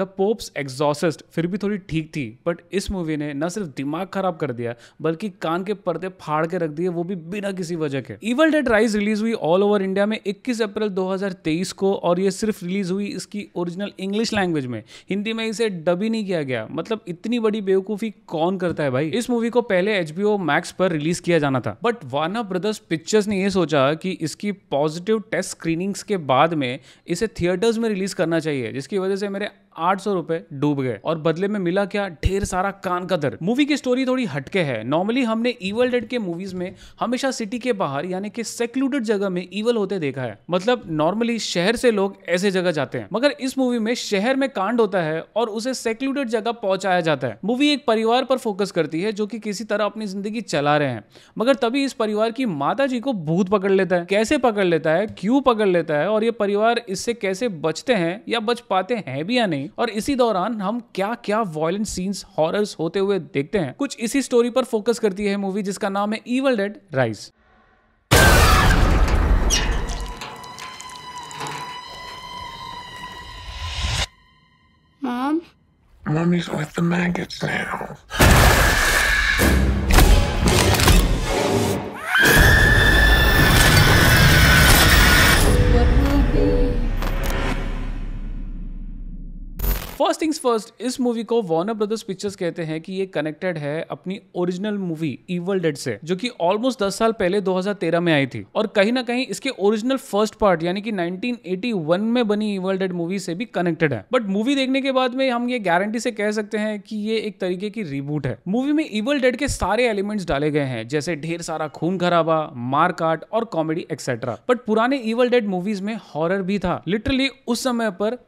The pops exorcist फिर भी थोड़ी ठीक थी बट इस मूवी ने न सिर्फ दिमाग खराब कर दिया बल्कि कान के पर्दे फाड़ के रख दिए वो भी बिना किसी वजह के इवल डेड राइज रिलीज हुई ऑल ओवर इंडिया में 21 अप्रैल 2023 को और ये सिर्फ रिलीज हुई इसकी ओरिजिनल इंग्लिश लैंग्वेज में हिंदी में इसे डब ही नहीं किया गया मतलब इतनी बड़ी बेवकूफी कौन करता है भाई इस मूवी को पहले एच मैक्स पर रिलीज किया जाना था बट वार्ना ब्रदर्स पिक्चर्स ने यह सोचा कि इसकी पॉजिटिव टेस्ट स्क्रीनिंग्स के बाद में इसे थिएटर्स में रिलीज करना चाहिए जिसकी वजह से मेरे आठ सौ रुपए डूब गए और बदले में मिला क्या ढेर सारा कान कदर मूवी की स्टोरी थोड़ी हटके है नॉर्मली हमने इवल डेड के मूवीज में हमेशा सिटी के बाहर यानी कि सेक्लूडेड जगह में इवल होते देखा है मतलब नॉर्मली शहर से लोग ऐसे जगह जाते हैं मगर इस मूवी में शहर में कांड होता है और उसे सेक्लूडेड जगह पहुंचाया जाता है मूवी एक परिवार पर फोकस करती है जो कि किसी तरह अपनी जिंदगी चला रहे हैं मगर तभी इस परिवार की माता जी को भूत पकड़ लेता है कैसे पकड़ लेता है क्यों पकड़ लेता है और ये परिवार इससे कैसे बचते हैं या बच पाते हैं भी या नहीं और इसी दौरान हम क्या क्या वॉयलेंट सीन्स हॉरर्स होते हुए देखते हैं कुछ इसी स्टोरी पर फोकस करती है मूवी जिसका नाम है Evil Dead Rise Mom? Mommy's with the maggots now. First things first इस मूवी को वॉर्नर ब्रदर्स पिक्चर्स कहते हैं कि ये कनेक्टेड है अपनी ओरिजिनल मूवी ईवल डेड से जो कि ऑलमोस्ट 10 साल पहले 2013 में आई थी और कहीं ना कहीं इसके ओरिजिनल फर्स्ट पार्ट यानी कि 1981 में बनी ईवल डेड मूवी से भी कनेक्टेड है बट मूवी देखने के बाद में हम ये गारंटी से कह सकते हैं कि ये एक तरीके की रिबूट है मूवी में ईवल डेड के सारे एलिमेंट्स डाले गए हैं जैसे ढेर सारा खून खराबा मार काट और कॉमेडी एक्सेट्रा बट पुराने ईवल डेड मूवीज में हॉरर भी था लिटरली उस समय पर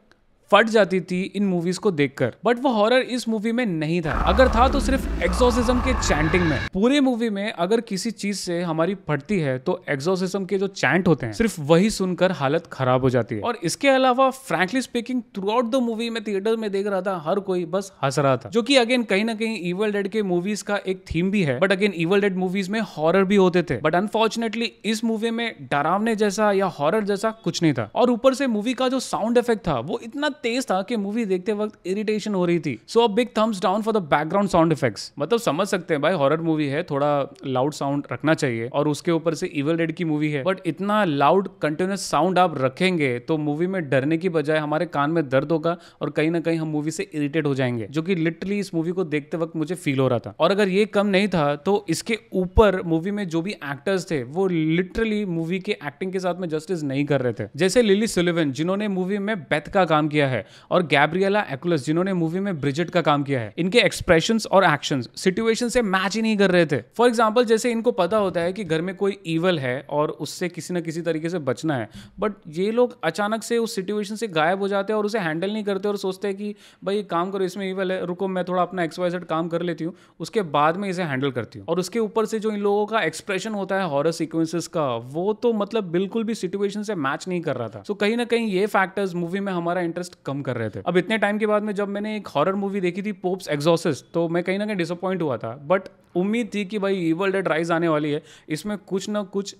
फट जाती थी इन मूवीज को देखकर बट वो हॉरर इस मूवी में नहीं था अगर था तो सिर्फ एक्सोसिज्म के चैंटिंग में पूरे मूवी में अगर किसी चीज से हमारी फटती है तो एक्सोसिज्म के जो चैंट होते हैं सिर्फ वही सुनकर हालत खराब हो जाती है और इसके अलावा frankly speaking throughout the movie में थिएटर में देख रहा था हर कोई बस हंस रहा था जो की अगेन कहीं ना कहीं इवल डेड के मूवीज का एक थीम भी है but again Evil Dead movies में हॉरर भी होते थे बट अनफॉर्चुनेटली इस मूवी में डरावने जैसा या हॉरर जैसा कुछ नहीं था और ऊपर से मूवी का जो साउंड इफेक्ट था वो इतना तेज था कि मूवी देखते वक्त इरिटेशन हो रही थी so a big thumbs down for the background sound effects मतलब समझ सकते हैं भाई हॉरर मूवी है थोड़ा लाउड साउंड रखना चाहिए और उसके ऊपर से इवल डेड की मूवी है बट इतना लाउड कंटिन्यूस साउंड आप रखेंगे तो मूवी में डरने की बजाय हमारे कान में दर्द होगा और कहीं ना कहीं हम मूवी से इरिटेट हो जाएंगे जो कि लिटरली इस मूवी को देखते वक्त मुझे फील हो रहा था और अगर ये कम नहीं था तो इसके ऊपर मूवी में जो भी एक्टर्स थे वो लिटरली मूवी के एक्टिंग के साथ में जस्टिस नहीं कर रहे थे जैसे लिली सुलिवन जिन्होंने मूवी में बेथ का काम किया किया है और गैब्रियला एक्लस जिन्होंने मूवी में ब्रिजिट का काम किया है इनके एक्सप्रेशन और एक्शन सिचुएशन से मैच ही नहीं कर रहे थे फॉर एग्जाम्पल जैसे इनको पता होता है कि घर में कोई ईवल है और उससे किसी न किसी तरीके से बचना है बट ये लोग अचानक से उस सिचुएशन से गायब हो जाते हैं और उसे हैंडल नहीं करते और सोचते हैं कि भाई काम करो इसमें ईवल है रुको मैं थोड़ा अपना एक्स काम कर लेती हूँ उसके बाद में इसे हैंडल करती हूँ और उसके ऊपर से जो इन लोगों का एक्सप्रेशन होता है हॉरर सीक्वेंसेस का वो तो मतलब बिल्कुल भी सिचुएशन से मैच नहीं कर रहा था सो कहीं ना कहीं ये फैक्टर्स मूवी में हमारा इंटरेस्ट इंटरेस्ट कम कर रहे थे अब इतने टाइम के बाद में जब मैंने एक हॉरर मूवी देखी थी पोप्स एग्जॉसिस तो मैं कहीं ना कहीं डिसअपॉइंट हुआ था बट उम्मीद थी कि भाई ईवल डेड राइज आने वाली है इसमें कुछ ना कुछ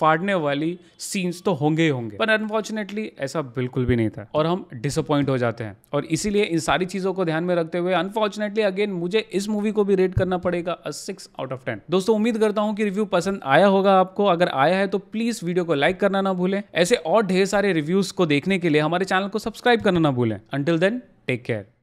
फाड़ने वाली सीन्स तो होंगे ही होंगे पर अनफॉर्चुनेटली ऐसा बिल्कुल भी नहीं था और हम डिसअपॉइंट हो जाते हैं और इसीलिए इन सारी चीज़ों को ध्यान में रखते हुए अनफॉर्चुनेटली अगेन मुझे इस मूवी को भी रेट करना पड़ेगा सिक्स आउट ऑफ टेन दोस्तों उम्मीद करता हूँ कि रिव्यू पसंद आया होगा आपको अगर आया है तो प्लीज़ वीडियो को लाइक करना ना भूलें ऐसे और ढेर सारे रिव्यूज़ को देखने के लिए हमारे चैनल को सब्सक्राइब करना ना भूलें अंटिल देन टेक केयर